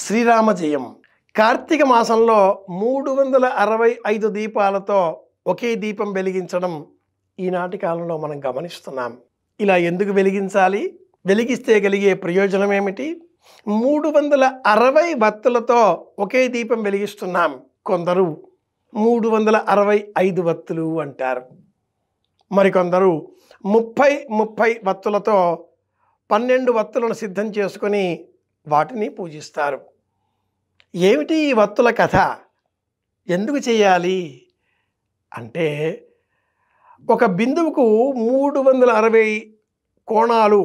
శ్రీరామ జయం కార్తీక మాసంలో మూడు వందల అరవై ఐదు దీపాలతో ఒకే దీపం వెలిగించడం ఈనాటి కాలంలో మనం గమనిస్తున్నాం ఇలా ఎందుకు వెలిగించాలి వెలిగిస్తే కలిగే ప్రయోజనం ఏమిటి మూడు వందల అరవై వత్తులతో ఒకే దీపం వెలిగిస్తున్నాం కొందరు మూడు వందల అరవై ఐదు వత్తులు అంటారు మరికొందరు ముప్పై ముప్పై వత్తులతో పన్నెండు వత్తులను సిద్ధం చేసుకొని వాటిని పూజిస్తారు ఏమిటి ఈ వత్తుల కథ ఎందుకు చేయాలి అంటే ఒక బిందువుకు మూడు వందల అరవై కోణాలు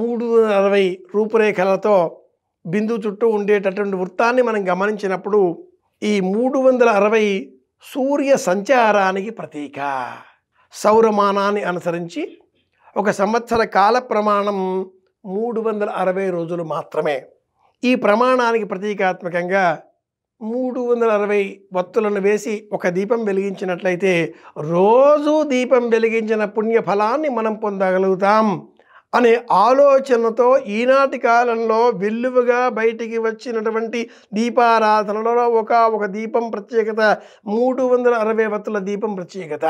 మూడు వందల అరవై రూపురేఖలతో బిందువు చుట్టూ ఉండేటటువంటి వృత్తాన్ని మనం గమనించినప్పుడు ఈ మూడు వందల అరవై సూర్య సంచారానికి ప్రతీక సౌరమానాన్ని అనుసరించి ఒక సంవత్సర కాల ప్రమాణం మూడు వందల అరవై రోజులు మాత్రమే ఈ ప్రమాణానికి ప్రతీకాత్మకంగా మూడు వందల అరవై వత్తులను వేసి ఒక దీపం వెలిగించినట్లయితే రోజు దీపం వెలిగించిన పుణ్యఫలాన్ని మనం పొందగలుగుతాం అనే ఆలోచనతో ఈనాటి కాలంలో వెల్లువగా బయటికి వచ్చినటువంటి దీపారాధనలలో ఒక ఒక దీపం ప్రత్యేకత మూడు వందల అరవై వత్తుల దీపం ప్రత్యేకత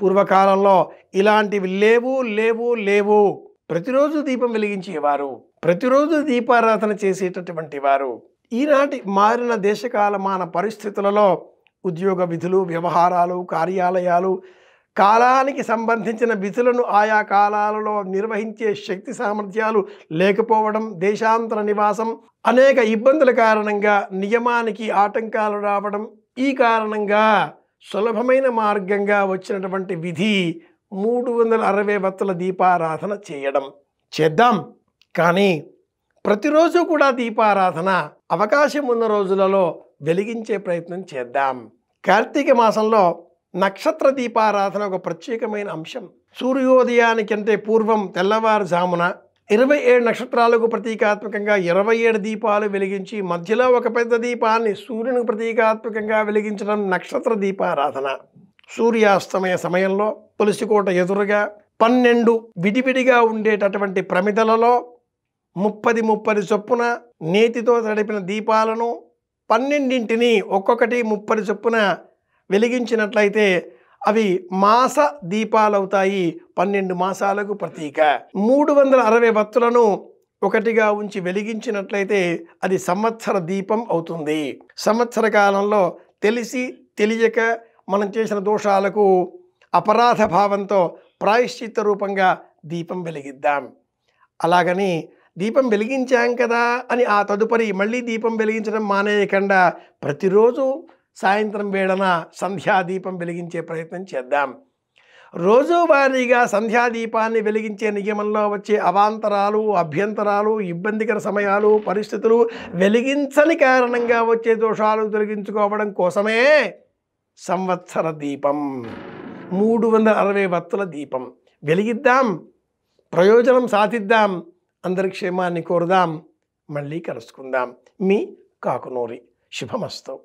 పూర్వకాలంలో ఇలాంటివి లేవు లేవు లేవు ప్రతిరోజు దీపం వెలిగించేవారు ప్రతిరోజు దీపారాధన చేసేటటువంటి వారు ఈనాటి మారిన దేశకాలమాన పరిస్థితులలో ఉద్యోగ విధులు వ్యవహారాలు కార్యాలయాలు కాలానికి సంబంధించిన విధులను ఆయా కాలాలలో నిర్వహించే శక్తి సామర్థ్యాలు లేకపోవడం దేశాంతర నివాసం అనేక ఇబ్బందుల కారణంగా నియమానికి ఆటంకాలు రావడం ఈ కారణంగా సులభమైన మార్గంగా వచ్చినటువంటి విధి మూడు వందల అరవై వత్తుల దీపారాధన చేయడం చేద్దాం కానీ ప్రతిరోజు కూడా దీపారాధన అవకాశం ఉన్న రోజులలో వెలిగించే ప్రయత్నం చేద్దాం కార్తీక మాసంలో నక్షత్ర దీపారాధన ఒక ప్రత్యేకమైన అంశం సూర్యోదయానికంటే పూర్వం తెల్లవారుజామున ఇరవై ఏడు నక్షత్రాలకు ప్రతీకాత్మకంగా ఇరవై ఏడు దీపాలు వెలిగించి మధ్యలో ఒక పెద్ద దీపాన్ని సూర్యునికి ప్రతీకాత్మకంగా వెలిగించడం నక్షత్ర దీపారాధన సూర్యాస్తమయ సమయంలో తులసికోట ఎదురుగా పన్నెండు విడివిడిగా ఉండేటటువంటి ప్రమిదలలో ముప్పది ముప్పది చొప్పున నేతితో తడిపిన దీపాలను పన్నెండింటిని ఒక్కొక్కటి ముప్పది చొప్పున వెలిగించినట్లయితే అవి మాస దీపాలవుతాయి పన్నెండు మాసాలకు ప్రతీక మూడు వందల అరవై వత్తులను ఒకటిగా ఉంచి వెలిగించినట్లయితే అది సంవత్సర దీపం అవుతుంది సంవత్సర కాలంలో తెలిసి తెలియక మనం చేసిన దోషాలకు అపరాధ భావంతో ప్రాయశ్చిత్త రూపంగా దీపం వెలిగిద్దాం అలాగని దీపం వెలిగించాం కదా అని ఆ తదుపరి మళ్ళీ దీపం వెలిగించడం మానేయకుండా ప్రతిరోజు సాయంత్రం వేళన సంధ్యాదీపం వెలిగించే ప్రయత్నం చేద్దాం రోజువారీగా సంధ్యాదీపాన్ని వెలిగించే నియమంలో వచ్చే అవాంతరాలు అభ్యంతరాలు ఇబ్బందికర సమయాలు పరిస్థితులు వెలిగించని కారణంగా వచ్చే దోషాలు తొలగించుకోవడం కోసమే సంవత్సర దీపం మూడు వందల అరవై వత్తుల దీపం వెలిగిద్దాం ప్రయోజనం సాధిద్దాం అందరి క్షేమాన్ని కోరుదాం మళ్ళీ కలుసుకుందాం మీ కాకునూరి శుభమస్తు